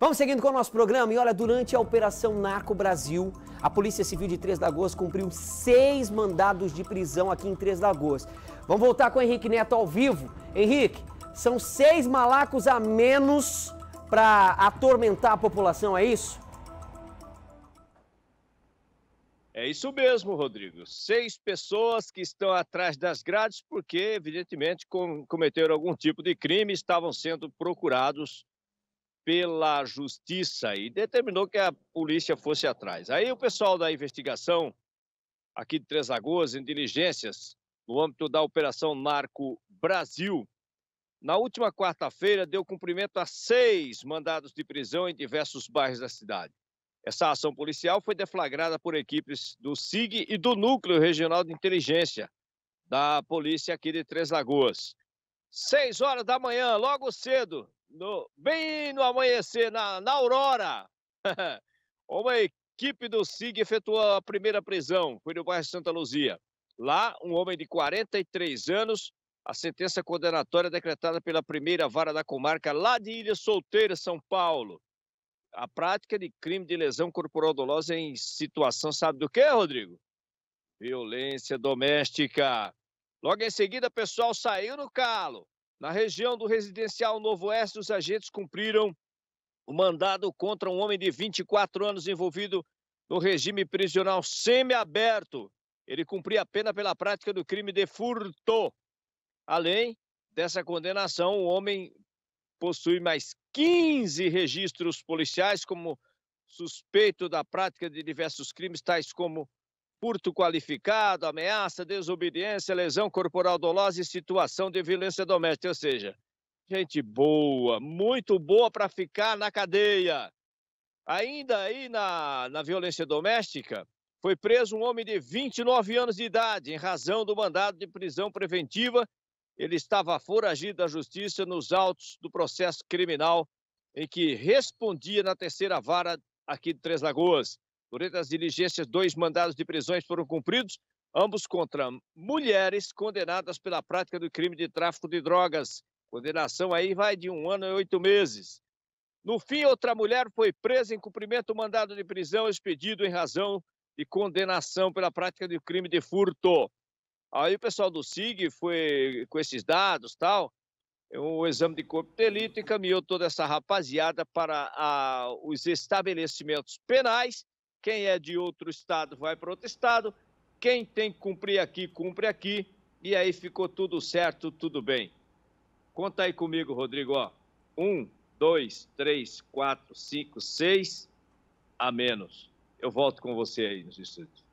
Vamos seguindo com o nosso programa e olha, durante a Operação Narco Brasil, a Polícia Civil de Três Lagoas cumpriu seis mandados de prisão aqui em Três Lagoas. Vamos voltar com o Henrique Neto ao vivo. Henrique, são seis malacos a menos para atormentar a população, é isso? É isso mesmo, Rodrigo. Seis pessoas que estão atrás das grades porque, evidentemente, cometeram algum tipo de crime, estavam sendo procurados pela justiça e determinou que a polícia fosse atrás. Aí o pessoal da investigação aqui de Três Lagoas, em diligências, no âmbito da Operação Narco Brasil, na última quarta-feira deu cumprimento a seis mandados de prisão em diversos bairros da cidade. Essa ação policial foi deflagrada por equipes do SIG e do Núcleo Regional de Inteligência da polícia aqui de Três Lagoas. Seis horas da manhã, logo cedo, no, bem no amanhecer, na, na aurora, uma equipe do SIG efetuou a primeira prisão, foi no bairro Santa Luzia. Lá, um homem de 43 anos, a sentença condenatória decretada pela primeira vara da comarca lá de Ilha Solteira, São Paulo. A prática de crime de lesão corporal dolosa em situação, sabe do que, Rodrigo? Violência doméstica. Logo em seguida, pessoal saiu no calo. Na região do residencial Novo Oeste, os agentes cumpriram o mandado contra um homem de 24 anos envolvido no regime prisional semiaberto. Ele cumpria a pena pela prática do crime de furto. Além dessa condenação, o homem possui mais 15 registros policiais como suspeito da prática de diversos crimes, tais como furto qualificado, ameaça, desobediência, lesão corporal dolosa e situação de violência doméstica. Ou seja, gente boa, muito boa para ficar na cadeia. Ainda aí na, na violência doméstica, foi preso um homem de 29 anos de idade em razão do mandado de prisão preventiva. Ele estava foragido da justiça nos autos do processo criminal em que respondia na terceira vara aqui de Três Lagoas. Durante as diligências, dois mandados de prisões foram cumpridos, ambos contra mulheres condenadas pela prática do crime de tráfico de drogas. Condenação aí vai de um ano e oito meses. No fim, outra mulher foi presa em cumprimento do mandado de prisão expedido em razão de condenação pela prática do crime de furto. Aí o pessoal do SIG foi com esses dados tal, o exame de corpo de delito encaminhou toda essa rapaziada para a, os estabelecimentos penais quem é de outro estado vai para outro estado, quem tem que cumprir aqui, cumpre aqui, e aí ficou tudo certo, tudo bem. Conta aí comigo, Rodrigo, ó. Um, dois, três, quatro, cinco, seis a menos. Eu volto com você aí nos estúdios.